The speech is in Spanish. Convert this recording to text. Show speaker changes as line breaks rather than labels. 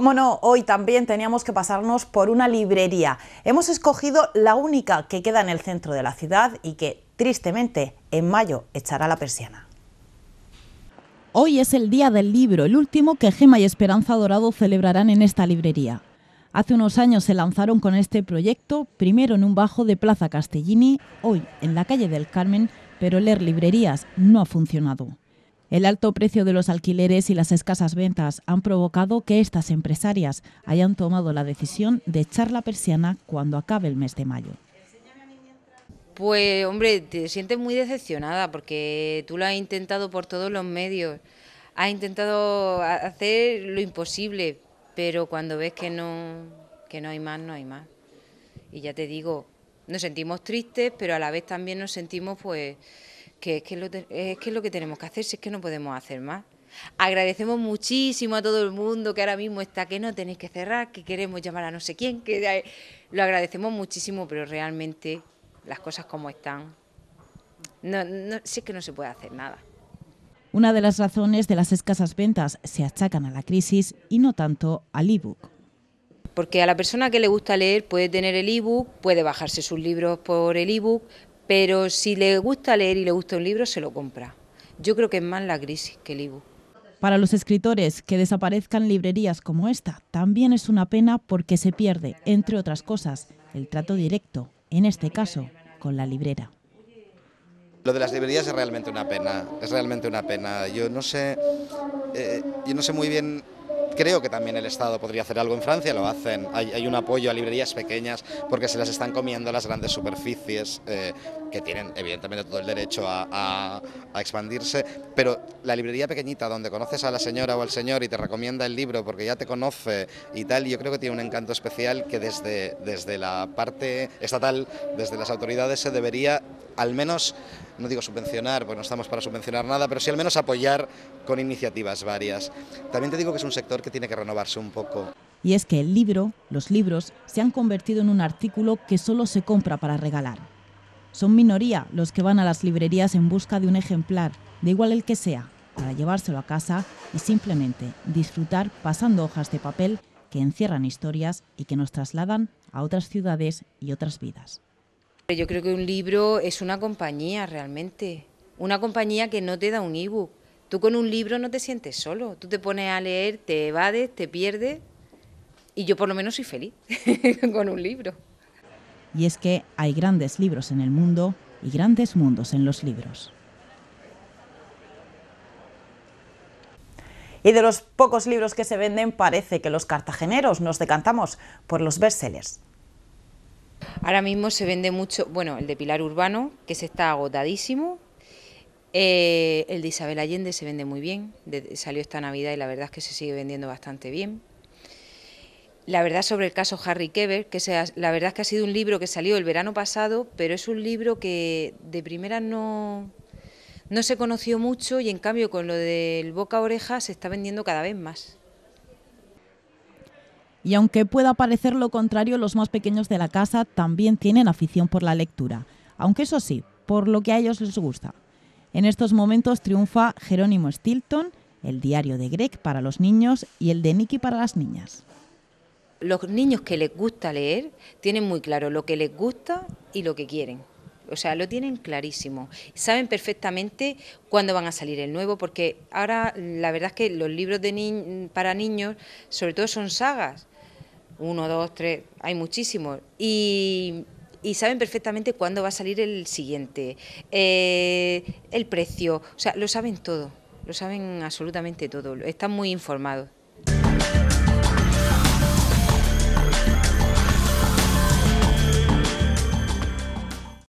Cómo no, hoy también teníamos que pasarnos por una librería. Hemos escogido la única que queda en el centro de la ciudad y que, tristemente, en mayo echará la persiana. Hoy es el Día del Libro, el último que Gema y Esperanza Dorado celebrarán en esta librería. Hace unos años se lanzaron con este proyecto, primero en un bajo de Plaza Castellini, hoy en la calle del Carmen, pero leer librerías no ha funcionado. El alto precio de los alquileres y las escasas ventas han provocado que estas empresarias hayan tomado la decisión de echar la persiana cuando acabe el mes de mayo.
Pues hombre, te sientes muy decepcionada porque tú lo has intentado por todos los medios, has intentado hacer lo imposible, pero cuando ves que no, no hay más, no hay más. Y ya te digo, nos sentimos tristes, pero a la vez también nos sentimos pues que, es eh, que es lo que tenemos que hacer, si es que no podemos hacer más. Agradecemos muchísimo a todo el mundo que ahora mismo está, que no tenéis que cerrar, que queremos llamar a no sé quién, que lo agradecemos muchísimo, pero realmente las cosas como están, no, no, que no se puede hacer nada.
Una de las razones de las escasas ventas se achacan a la crisis y no tanto al ebook.
Porque a la persona que le gusta leer puede tener el ebook, puede bajarse sus libros por el ebook, pero si le gusta leer y le gusta un libro, se lo compra. Yo creo que es más la crisis que el libro.
Para los escritores que desaparezcan librerías como esta, también es una pena porque se pierde, entre otras cosas, el trato directo, en este caso, con la librera.
Lo de las librerías es realmente una pena, es realmente una pena. Yo no sé, eh, yo no sé muy bien Creo que también el Estado podría hacer algo. En Francia lo hacen. Hay, un apoyo a librerías pequeñas porque se las están comiendo las grandes superficies eh, que tienen evidentemente todo el derecho a, expandirse. Pero la librería pequeñita donde conoces a la señora o al señor y te recomienda el libro porque ya te conoce y tal, yo creo que tiene un encanto especial que desde, desde la parte estatal, desde las autoridades se debería al menos, no digo subvencionar, porque no estamos para subvencionar nada, pero sí al menos apoyar con iniciativas varias. También te digo que es un sector que tiene que renovarse un poco.
Y es que el libro, los libros, se han convertido en un artículo que solo se compra para regalar. Son minoría los que van a las librerías en busca de un ejemplar, de igual el que sea, para llevárselo a casa y simplemente disfrutar pasando hojas de papel que encierran historias y que nos trasladan a otras ciudades y otras vidas.
Yo creo que un libro es una compañía realmente, una compañía que no te da un ebook. Tú con un libro no te sientes solo, tú te pones a leer, te evades, te pierdes y yo por lo menos soy feliz con un libro.
Y es que hay grandes libros en el mundo y grandes mundos en los libros. Y de los pocos libros que se venden parece que los cartageneros nos decantamos por los bestsellers.
Ahora mismo se vende mucho, bueno, el de Pilar Urbano, que se está agotadísimo. Eh, el de Isabel Allende se vende muy bien, salió esta Navidad y la verdad es que se sigue vendiendo bastante bien. La verdad sobre el caso Harry Keber, que la verdad es que ha sido un libro que salió el verano pasado, pero es un libro que de primera no, no se conoció mucho y en cambio con lo del boca-oreja se está vendiendo cada vez más.
Y aunque pueda parecer lo contrario, los más pequeños de la casa también tienen afición por la lectura, aunque eso sí, por lo que a ellos les gusta. En estos momentos triunfa Jerónimo Stilton, el diario de Greg para los niños y el de Nicky para las niñas.
Los niños que les gusta leer tienen muy claro lo que les gusta y lo que quieren o sea, lo tienen clarísimo. Saben perfectamente cuándo van a salir el nuevo, porque ahora la verdad es que los libros de para niños, sobre todo son sagas, uno, dos, tres, hay muchísimos, y, saben perfectamente cuándo va a salir el siguiente, eh, el precio, o sea, lo saben todo, lo saben absolutamente todo, están muy informados.